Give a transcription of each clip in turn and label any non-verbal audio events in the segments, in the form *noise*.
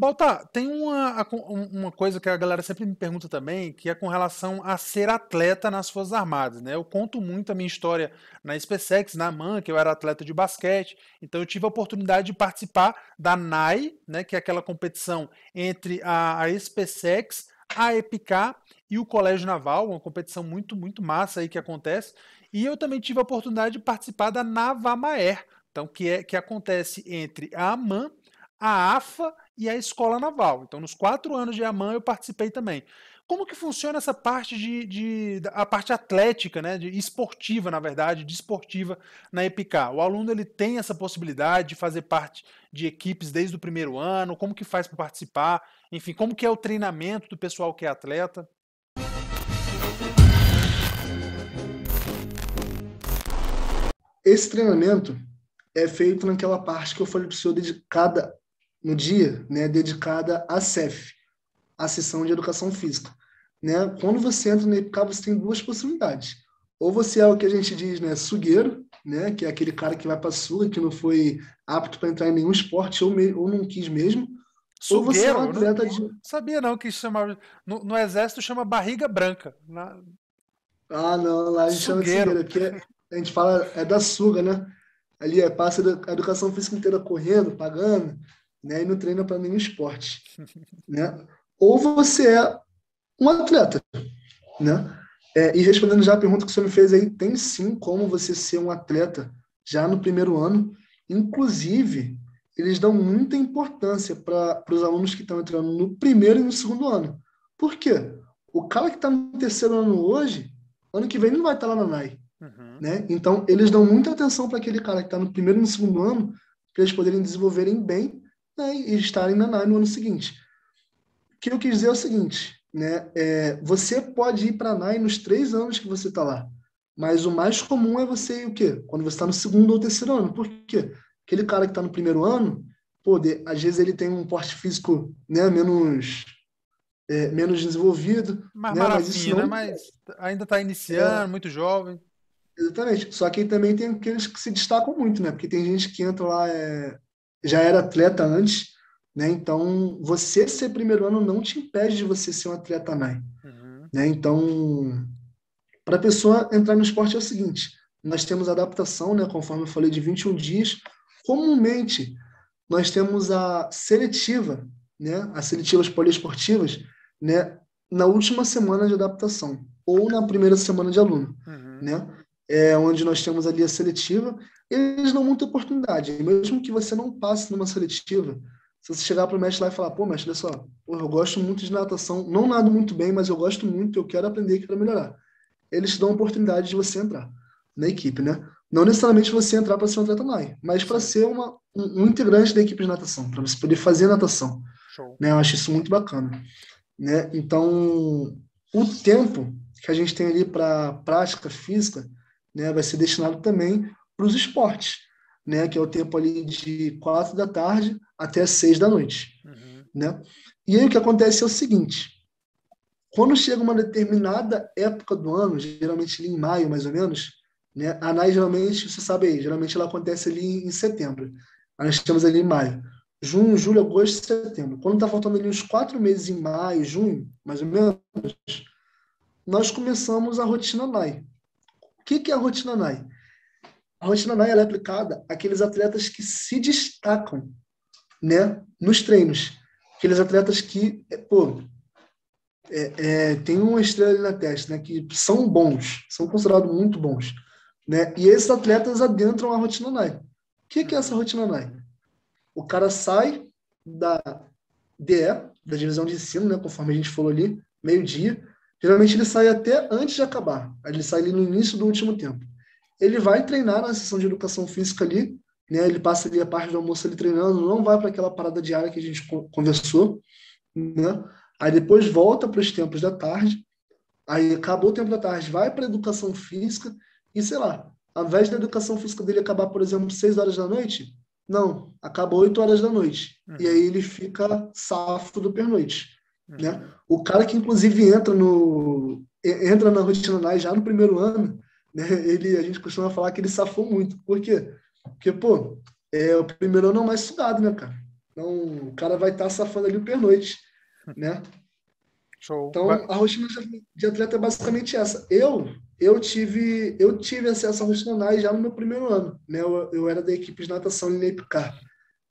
Baltar, tem uma, uma coisa que a galera sempre me pergunta também, que é com relação a ser atleta nas Forças Armadas, né? Eu conto muito a minha história na SpaceX, na AMAN, que eu era atleta de basquete, então eu tive a oportunidade de participar da NAI, né, que é aquela competição entre a, a SpaceX, a EPICAR e o Colégio Naval, uma competição muito, muito massa aí que acontece, e eu também tive a oportunidade de participar da Navamaer, então, que, é, que acontece entre a AMAN, a AFA e a Escola Naval. Então, nos quatro anos de Amã, eu participei também. Como que funciona essa parte de, de a parte atlética, né, de, esportiva, na verdade, de esportiva na EPK? O aluno ele tem essa possibilidade de fazer parte de equipes desde o primeiro ano? Como que faz para participar? Enfim, como que é o treinamento do pessoal que é atleta? Esse treinamento é feito naquela parte que eu falei para o senhor dedicada no dia né, dedicada à CEF, à sessão de educação física. Né? Quando você entra no EPCAP, você tem duas possibilidades. Ou você é o que a gente diz, né, sugueiro, né, que é aquele cara que vai para a sua, que não foi apto para entrar em nenhum esporte ou, me, ou não quis mesmo. Sugueiro, ou você é um atleta não, de. Não sabia não que isso chamava. No, no, exército chama barriga branca. Na... Ah, não, lá a gente sugueiro. chama de sugueiro. Aqui é, a gente fala, é da suga, né? Ali é, passa a educação física inteira correndo, pagando né, e não treina para nenhum esporte, né? Ou você é um atleta, né? É, e respondendo já a pergunta que você me fez aí, tem sim como você ser um atleta já no primeiro ano. Inclusive, eles dão muita importância para os alunos que estão entrando no primeiro e no segundo ano. Por quê? O cara que está no terceiro ano hoje, ano que vem não vai estar tá lá na NAI. Uhum. Né? Então, eles dão muita atenção para aquele cara que está no primeiro e no segundo ano, para eles poderem desenvolverem bem né, e estar em Nanai no ano seguinte. O que eu quis dizer é o seguinte, né, é, você pode ir para Nanai nos três anos que você está lá, mas o mais comum é você ir o quê? Quando você está no segundo ou terceiro ano. Por quê? Aquele cara que está no primeiro ano, pô, de, às vezes ele tem um porte físico né, menos é, menos desenvolvido. Mas, né? mas, isso né? não... mas ainda está é. iniciando, é. muito jovem. Exatamente. Só que também tem aqueles que se destacam muito, né? Porque tem gente que entra lá é, já era atleta antes, né? Então, você ser primeiro ano não te impede de você ser um atleta mais, uhum. né? Então, para a pessoa entrar no esporte é o seguinte, nós temos adaptação, né, conforme eu falei, de 21 dias. Comumente, nós temos a seletiva, né, as seletivas poliesportivas, né, na última semana de adaptação ou na primeira semana de aluno, uhum. né? É onde nós temos ali a seletiva eles dão muita oportunidade. Mesmo que você não passe numa seletiva, se você chegar para o mestre lá e falar, pô, mestre, olha só, eu gosto muito de natação, não nado muito bem, mas eu gosto muito, eu quero aprender aqui para melhorar. Eles te dão a oportunidade de você entrar na equipe, né? Não necessariamente você entrar para ser um atleta online, mas para ser uma, um, um, integrante da equipe de natação, para você poder fazer natação. Né? Eu acho isso muito bacana. Né? Então, o tempo que a gente tem ali para prática física né, vai ser destinado também para os esportes, né? Que é o tempo ali de quatro da tarde até seis da noite, uhum. né? E aí o que acontece é o seguinte: quando chega uma determinada época do ano, geralmente ali em maio mais ou menos, né? A NAI geralmente, você sabe aí, geralmente ela acontece ali em setembro. Nós estamos ali em maio, junho, julho, agosto, setembro. Quando está faltando ali uns quatro meses em maio, junho, mais ou menos, nós começamos a rotina NAI. O que, que é a rotina NAI? a rotina é aplicada àqueles atletas que se destacam né, nos treinos. Aqueles atletas que, é, pô, é, é, tem uma estrela ali na testa, né, que são bons, são considerados muito bons. Né? E esses atletas adentram a rotina NAI. O que, que é essa rotina NAI? O cara sai da DE, da divisão de ensino, né, conforme a gente falou ali, meio-dia. Geralmente ele sai até antes de acabar. Ele sai ali no início do último tempo ele vai treinar na sessão de educação física ali, né? Ele passa ali a parte do almoço ali treinando, não vai para aquela parada diária que a gente conversou, né? Aí depois volta para os tempos da tarde, aí acabou o tempo da tarde, vai para a educação física e sei lá, ao invés da educação física dele acabar, por exemplo, 6 horas da noite, não, acaba 8 horas da noite. Uhum. E aí ele fica safo do pernoite. Uhum. Né? O cara que, inclusive, entra no entra na rotina lá já no primeiro ano, né, ele, a gente costuma falar que ele safou muito. Por quê? Porque, pô, é o primeiro ano é o mais estudado, né, cara? Então, o cara vai estar tá safando ali pernoite, né? Show. Então, a rotina de atleta é basicamente essa. Eu eu tive eu tive acesso a rotinonais já no meu primeiro ano, né? Eu, eu era da equipe de natação em Picard,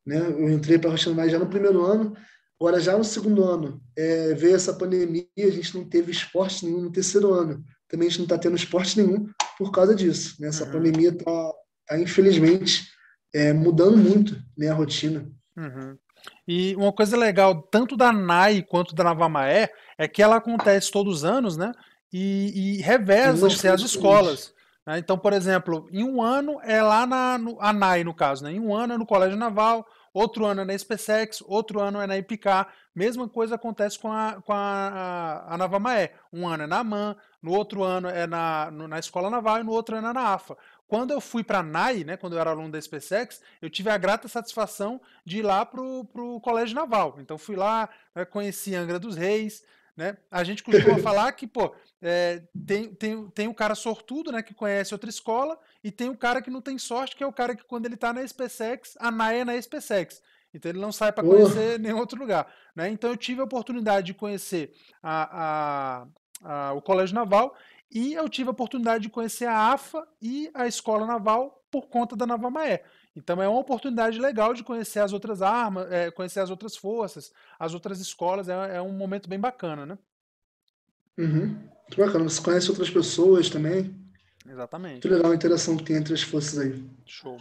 né? Eu entrei para rotinonais já no primeiro ano. Agora, já no segundo ano, é, veio essa pandemia, a gente não teve esporte nenhum no terceiro ano. Também a gente não está tendo esporte nenhum por causa disso. Né? Essa uhum. pandemia está, tá, infelizmente, é, mudando muito né, a rotina. Uhum. E uma coisa legal, tanto da NAI quanto da Navamaé, é que ela acontece todos os anos, né? E, e se as escolas. Né? Então, por exemplo, em um ano é lá na no, a NAI, no caso, né? Em um ano é no Colégio Naval, outro ano é na SpaceX, outro ano é na IPK. Mesma coisa acontece com a, com a, a, a Um ano é na AMAN, no outro ano é na, no, na Escola Naval e no outro ano é na AFA. Quando eu fui para a NAI, né, quando eu era aluno da SpaceX, eu tive a grata satisfação de ir lá para o Colégio Naval. Então fui lá, né, conheci Angra dos Reis, né? A gente costuma *laughs* falar que, pô, é, tem, tem, tem um cara sortudo, né, que conhece outra escola, e tem o cara que não tem sorte, que é o cara que quando ele está na SpaceX, a NAE é na SpaceX. Então ele não sai para conhecer oh. nenhum outro lugar. Né? Então eu tive a oportunidade de conhecer a, a, a, o Colégio Naval e eu tive a oportunidade de conhecer a AFA e a Escola Naval por conta da Maé. Então é uma oportunidade legal de conhecer as outras armas, é, conhecer as outras forças, as outras escolas. É, é um momento bem bacana, né? Uhum. Que bacana. Você conhece outras pessoas também. Exatamente. Que legal a interação que tem entre as forças aí. Show.